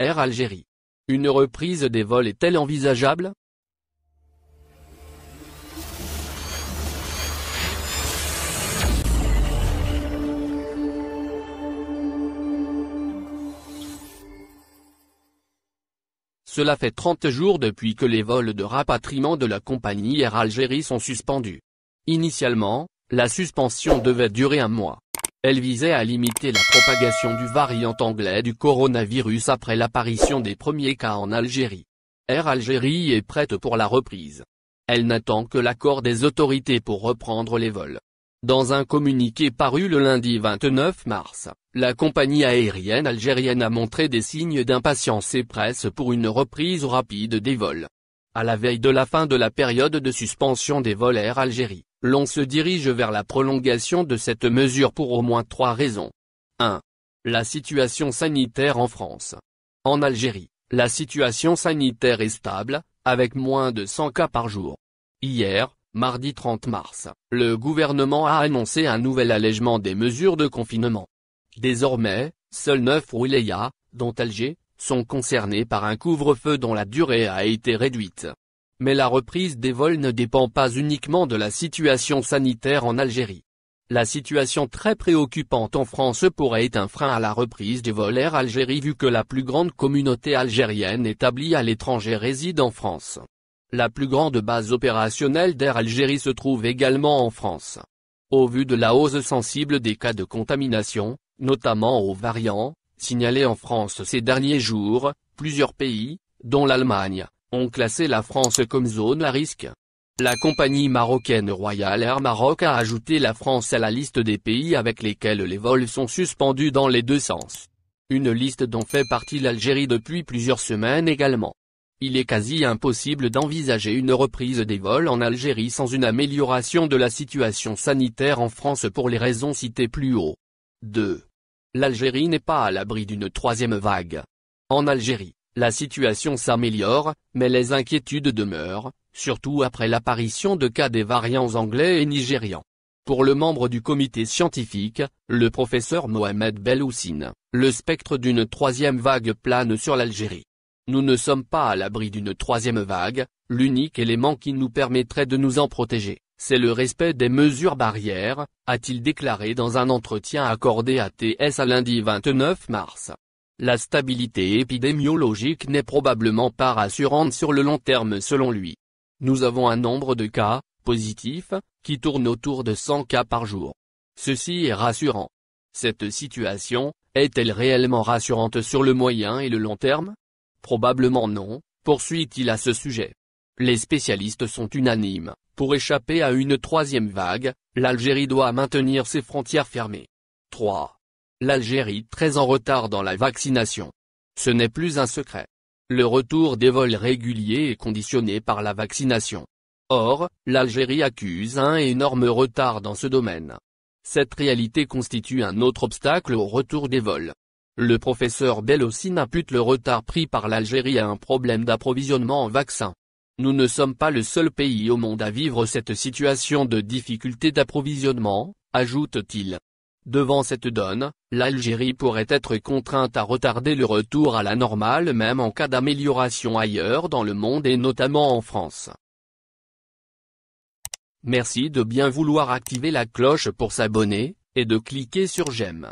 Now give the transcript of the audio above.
Air Algérie. Une reprise des vols est-elle envisageable Cela fait 30 jours depuis que les vols de rapatriement de la compagnie Air Algérie sont suspendus. Initialement, la suspension devait durer un mois. Elle visait à limiter la propagation du variant anglais du coronavirus après l'apparition des premiers cas en Algérie. Air Algérie est prête pour la reprise. Elle n'attend que l'accord des autorités pour reprendre les vols. Dans un communiqué paru le lundi 29 mars, la compagnie aérienne algérienne a montré des signes d'impatience et presse pour une reprise rapide des vols. À la veille de la fin de la période de suspension des vols Air Algérie l'on se dirige vers la prolongation de cette mesure pour au moins trois raisons. 1. La situation sanitaire en France. En Algérie, la situation sanitaire est stable, avec moins de 100 cas par jour. Hier, mardi 30 mars, le gouvernement a annoncé un nouvel allègement des mesures de confinement. Désormais, seuls 9 wilayas, dont Alger, sont concernés par un couvre-feu dont la durée a été réduite. Mais la reprise des vols ne dépend pas uniquement de la situation sanitaire en Algérie. La situation très préoccupante en France pourrait être un frein à la reprise des vols Air Algérie vu que la plus grande communauté algérienne établie à l'étranger réside en France. La plus grande base opérationnelle d'Air Algérie se trouve également en France. Au vu de la hausse sensible des cas de contamination, notamment aux variants, signalés en France ces derniers jours, plusieurs pays, dont l'Allemagne, ont classé la France comme zone à risque. La compagnie marocaine Royal Air Maroc a ajouté la France à la liste des pays avec lesquels les vols sont suspendus dans les deux sens. Une liste dont fait partie l'Algérie depuis plusieurs semaines également. Il est quasi impossible d'envisager une reprise des vols en Algérie sans une amélioration de la situation sanitaire en France pour les raisons citées plus haut. 2. L'Algérie n'est pas à l'abri d'une troisième vague. En Algérie, la situation s'améliore, mais les inquiétudes demeurent, surtout après l'apparition de cas des variants anglais et nigérians. Pour le membre du comité scientifique, le professeur Mohamed Belhoussine, le spectre d'une troisième vague plane sur l'Algérie. Nous ne sommes pas à l'abri d'une troisième vague, l'unique élément qui nous permettrait de nous en protéger, c'est le respect des mesures barrières, a-t-il déclaré dans un entretien accordé à TS à lundi 29 mars. La stabilité épidémiologique n'est probablement pas rassurante sur le long terme selon lui. Nous avons un nombre de cas, positifs, qui tourne autour de 100 cas par jour. Ceci est rassurant. Cette situation, est-elle réellement rassurante sur le moyen et le long terme Probablement non, poursuit-il à ce sujet. Les spécialistes sont unanimes, pour échapper à une troisième vague, l'Algérie doit maintenir ses frontières fermées. 3 l'Algérie très en retard dans la vaccination. Ce n'est plus un secret. Le retour des vols réguliers est conditionné par la vaccination. Or, l'Algérie accuse un énorme retard dans ce domaine. Cette réalité constitue un autre obstacle au retour des vols. Le professeur Bellossin impute le retard pris par l'Algérie à un problème d'approvisionnement en vaccins. Nous ne sommes pas le seul pays au monde à vivre cette situation de difficulté d'approvisionnement, ajoute-t-il. Devant cette donne, l'Algérie pourrait être contrainte à retarder le retour à la normale même en cas d'amélioration ailleurs dans le monde et notamment en France. Merci de bien vouloir activer la cloche pour s'abonner, et de cliquer sur j'aime.